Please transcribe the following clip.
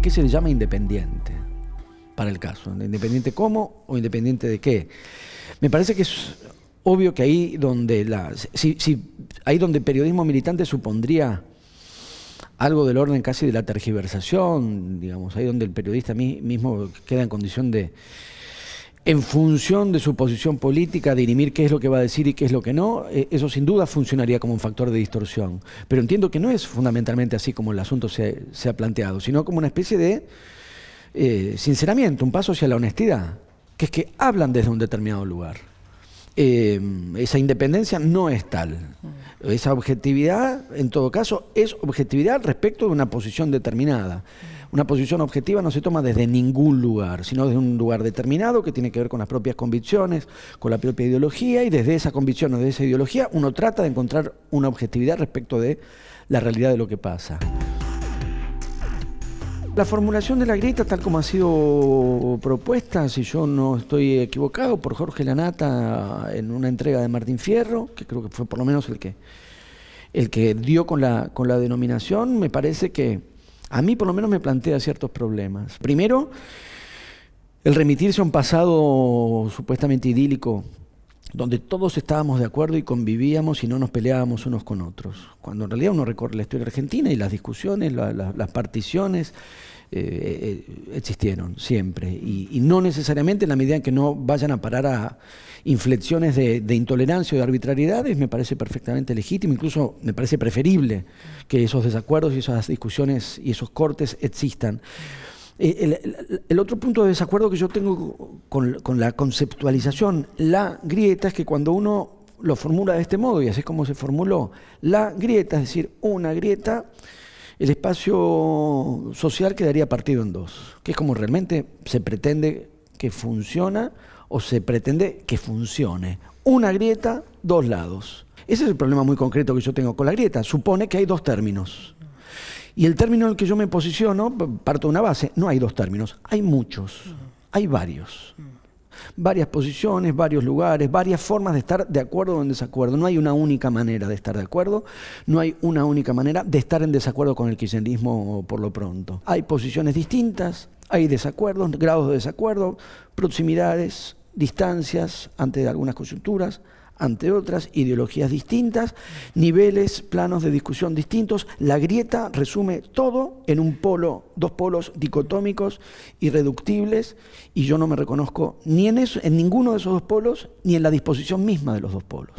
qué se le llama independiente? Para el caso, ¿independiente cómo o independiente de qué? Me parece que es obvio que ahí donde, la, si, ahí donde el periodismo militante supondría algo del orden casi de la tergiversación, digamos, ahí donde el periodista mismo queda en condición de, en función de su posición política, dirimir qué es lo que va a decir y qué es lo que no, eh, eso sin duda funcionaría como un factor de distorsión. Pero entiendo que no es fundamentalmente así como el asunto se, ha planteado, sino como una especie de sinceramente, eh, sinceramiento, un paso hacia la honestidad, que es que hablan desde un determinado lugar. Eh, esa independencia no es tal. Esa objetividad, en todo caso, es objetividad respecto de una posición determinada. Una posición objetiva no se toma desde ningún lugar, sino desde un lugar determinado que tiene que ver con las propias convicciones, con la propia ideología, y desde esa convicción o desde esa ideología uno trata de encontrar una objetividad respecto de la realidad de lo que pasa. La formulación de la grita tal como ha sido propuesta, si yo no estoy equivocado, por Jorge Lanata en una entrega de Martín Fierro, que creo que fue por lo menos el que, el que dio con la, con la denominación, me parece que a mí por lo menos me plantea ciertos problemas. Primero, el remitirse a un pasado supuestamente idílico, donde todos estábamos de acuerdo y convivíamos y no nos peleábamos unos con otros. Cuando en realidad uno recorre la historia argentina y las discusiones, las particiones eh, eh, existieron siempre. Y, no necesariamente en la medida en que no vayan a parar a inflexiones de, intolerancia o de arbitrariedades, me parece perfectamente legítimo, incluso me parece preferible que esos desacuerdos y esas discusiones y esos cortes existan. Eh, el, otro punto de desacuerdo que yo tengo con, con, la conceptualización, la grieta, es que cuando uno lo formula de este modo, y así es como se formuló, la grieta, es decir, una grieta el espacio social quedaría partido en dos, que es como realmente se pretende que funciona o se pretende que funcione. Una grieta, dos lados. Ese es el problema muy concreto que yo tengo con la grieta. Supone que hay dos términos. Y el término en el que yo me posiciono, parto de una base, no hay dos términos, hay muchos, hay varios varias posiciones, varios lugares, varias formas de estar de acuerdo o en desacuerdo. No hay una única manera de estar de acuerdo, no hay una única manera de estar en desacuerdo con el kirchnerismo por lo pronto. Hay posiciones distintas, hay desacuerdos, grados de desacuerdo, proximidades, distancias ante algunas coyunturas, ante otras, ideologías distintas, niveles, planos de discusión distintos. La grieta resume todo en un polo, dos polos dicotómicos, irreductibles, y yo no me reconozco ni en, eso, en ninguno de esos dos polos, ni en la disposición misma de los dos polos.